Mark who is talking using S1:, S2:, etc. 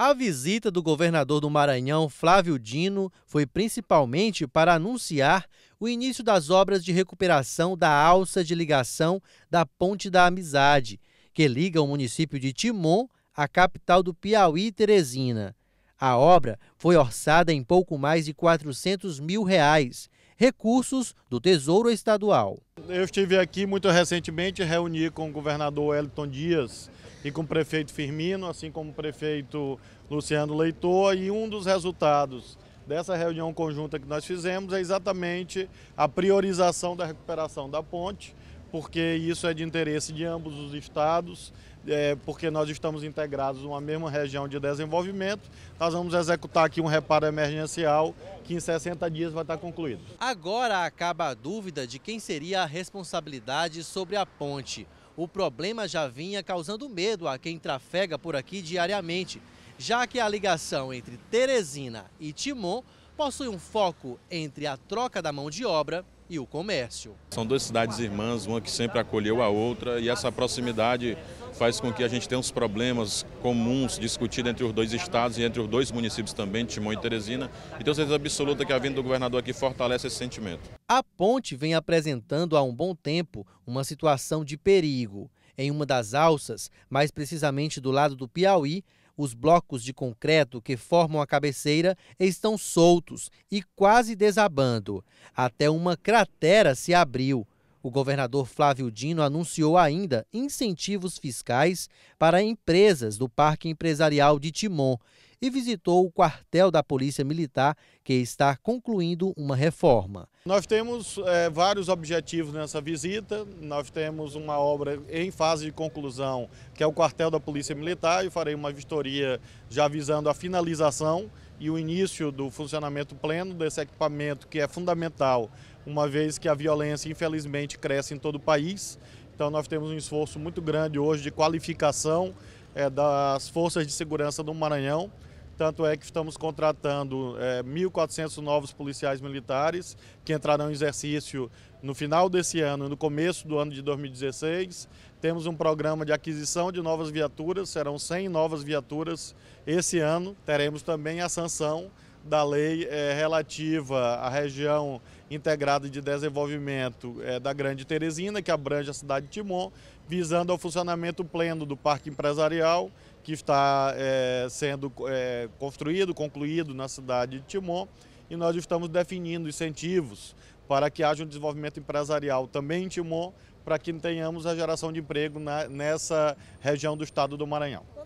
S1: A visita do governador do Maranhão, Flávio Dino, foi principalmente para anunciar o início das obras de recuperação da alça de ligação da Ponte da Amizade, que liga o município de Timon à capital do Piauí, Teresina. A obra foi orçada em pouco mais de 400 mil reais, recursos do Tesouro Estadual eu estive aqui muito recentemente,
S2: reuni com o governador Wellington Dias e com o prefeito Firmino, assim como o prefeito Luciano Leitor, e um dos resultados dessa reunião conjunta que nós fizemos é exatamente a priorização da recuperação da ponte porque isso é de interesse de ambos os estados, é, porque nós estamos integrados numa mesma região de desenvolvimento. Nós vamos executar aqui um reparo emergencial que em 60 dias vai estar concluído.
S1: Agora acaba a dúvida de quem seria a responsabilidade sobre a ponte. O problema já vinha causando medo a quem trafega por aqui diariamente, já que a ligação entre Teresina e Timon possui um foco entre a troca da mão de obra e o comércio.
S3: São duas cidades irmãs, uma que sempre acolheu a outra e essa proximidade faz com que a gente tenha uns problemas comuns discutidos entre os dois estados e entre os dois municípios também, Timon e Teresina. E tenho certeza absoluta que a vinda do governador aqui fortalece esse sentimento.
S1: A ponte vem apresentando há um bom tempo uma situação de perigo. Em uma das alças, mais precisamente do lado do Piauí, os blocos de concreto que formam a cabeceira estão soltos e quase desabando. Até uma cratera se abriu. O governador Flávio Dino anunciou ainda incentivos fiscais para empresas do Parque Empresarial de Timon e visitou o quartel da Polícia Militar, que está concluindo uma reforma.
S2: Nós temos é, vários objetivos nessa visita. Nós temos uma obra em fase de conclusão, que é o quartel da Polícia Militar, e farei uma vistoria já visando a finalização e o início do funcionamento pleno desse equipamento, que é fundamental, uma vez que a violência, infelizmente, cresce em todo o país. Então, nós temos um esforço muito grande hoje de qualificação é, das forças de segurança do Maranhão. Tanto é que estamos contratando é, 1.400 novos policiais militares que entrarão em exercício no final desse ano e no começo do ano de 2016. Temos um programa de aquisição de novas viaturas, serão 100 novas viaturas esse ano. Teremos também a sanção da lei é, relativa à região integrada de desenvolvimento é, da Grande Teresina, que abrange a cidade de Timon, visando ao funcionamento pleno do parque empresarial que está é, sendo é, construído, concluído na cidade de Timon. E nós estamos definindo incentivos para que haja um desenvolvimento empresarial também em Timon, para que tenhamos a geração de emprego na, nessa região do estado do Maranhão.